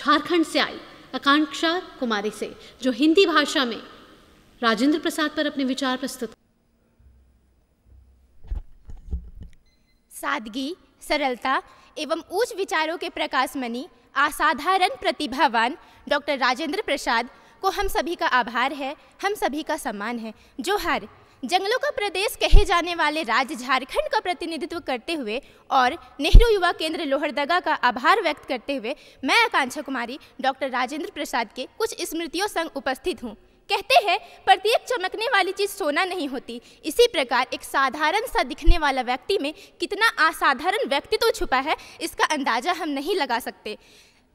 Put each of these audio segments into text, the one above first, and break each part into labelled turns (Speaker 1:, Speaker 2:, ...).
Speaker 1: झारखंड से आई आकांक्षा कुमारी से जो हिंदी भाषा में राजेंद्र प्रसाद पर अपने विचार प्रस्तुत सादगी सरलता एवं उच्च विचारों के प्रकाश मनी असाधारण प्रतिभावान डॉक्टर राजेंद्र प्रसाद को हम सभी का आभार है हम सभी का सम्मान है जो हर जंगलों का प्रदेश कहे जाने वाले राज्य झारखंड का प्रतिनिधित्व करते हुए और नेहरू युवा केंद्र लोहरदगा का आभार व्यक्त करते हुए मैं आकांक्षा कुमारी डॉक्टर राजेंद्र प्रसाद के कुछ स्मृतियों संग उपस्थित हूँ कहते हैं प्रत्येक चमकने वाली चीज सोना नहीं होती इसी प्रकार एक साधारण सा दिखने वाला व्यक्ति में कितना असाधारण व्यक्तित्व तो छुपा है इसका अंदाजा हम नहीं लगा सकते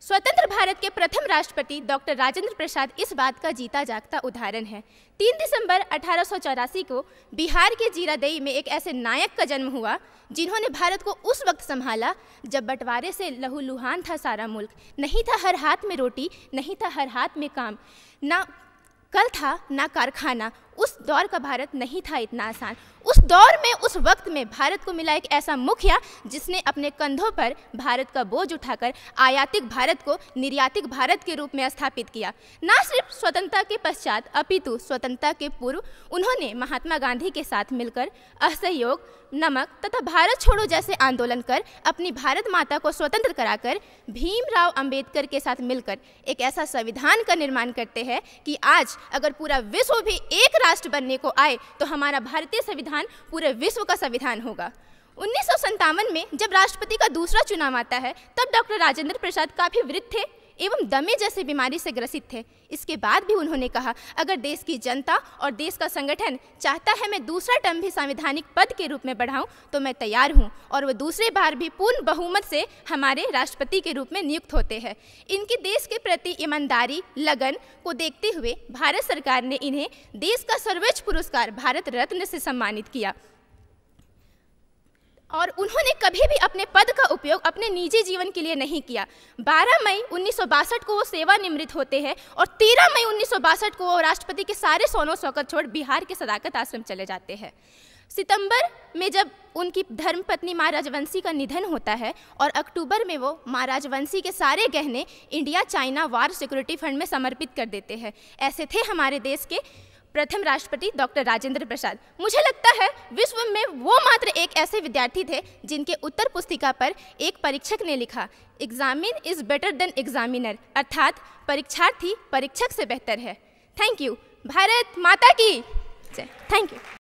Speaker 1: स्वतंत्र भारत के प्रथम राष्ट्रपति डॉक्टर राजेंद्र प्रसाद इस बात का जीता जागता उदाहरण है तीन दिसंबर अठारह को बिहार के जीरादेई में एक ऐसे नायक का जन्म हुआ जिन्होंने भारत को उस वक्त संभाला जब बंटवारे से लहूलुहान था सारा मुल्क नहीं था हर हाथ में रोटी नहीं था हर हाथ में काम ना कल था ना कारखाना उस दौर का भारत नहीं था इतना आसान उस दौर में उस वक्त में भारत को मिला एक ऐसा मुखिया जिसने अपने कंधों पर भारत का बोझ उठाकर आयातिक भारत को निर्यातिक भारत के रूप में स्थापित किया न सिर्फ स्वतंत्रता के पश्चात अपितु स्वतंत्रता के पूर्व उन्होंने महात्मा गांधी के साथ मिलकर असहयोग नमक तथा भारत छोड़ो जैसे आंदोलन कर अपनी भारत माता को स्वतंत्र कराकर भीमराव अंबेडकर के साथ मिलकर एक ऐसा संविधान का निर्माण करते हैं कि आज अगर पूरा विश्व भी एक राष्ट्र बनने को आए तो हमारा भारतीय संविधान पूरे विश्व का संविधान होगा उन्नीस में जब राष्ट्रपति का दूसरा चुनाव आता है तब डॉक्टर राजेंद्र प्रसाद काफ़ी वृद्ध थे एवं दमे जैसे बीमारी से ग्रसित थे इसके बाद भी उन्होंने कहा अगर देश की जनता और देश का संगठन चाहता है मैं दूसरा टर्म भी संवैधानिक पद के रूप में बढ़ाऊं तो मैं तैयार हूं और वह दूसरे बार भी पूर्ण बहुमत से हमारे राष्ट्रपति के रूप में नियुक्त होते हैं इनकी देश के प्रति ईमानदारी लगन को देखते हुए भारत सरकार ने इन्हें देश का सर्वोच्च पुरस्कार भारत रत्न से सम्मानित किया और उन्होंने कभी भी अपने पद का उपयोग अपने निजी जीवन के लिए नहीं किया 12 मई उन्नीस को वो सेवानिवृत्त होते हैं और 13 मई उन्नीस को वो राष्ट्रपति के सारे सोनो शौकत छोड़ बिहार के सदाकत आश्रम चले जाते हैं सितंबर में जब उनकी धर्मपत्नी महाराज वंशी का निधन होता है और अक्टूबर में वो महाराज वंशी के सारे गहने India China war security fund में समर्पित कर देते हैं ऐसे थे हमारे देश के प्रथम राष्ट्रपति डॉक्टर राजेंद्र प्रसाद मुझे लगता है विश्व में वो मात्र एक ऐसे विद्यार्थी थे जिनके उत्तर पुस्तिका पर एक परीक्षक ने लिखा examine is better than examiner अर्थात परीक्षार्थी परीक्षक से बेहतर है थैंक यू भारत माता की थैंक यू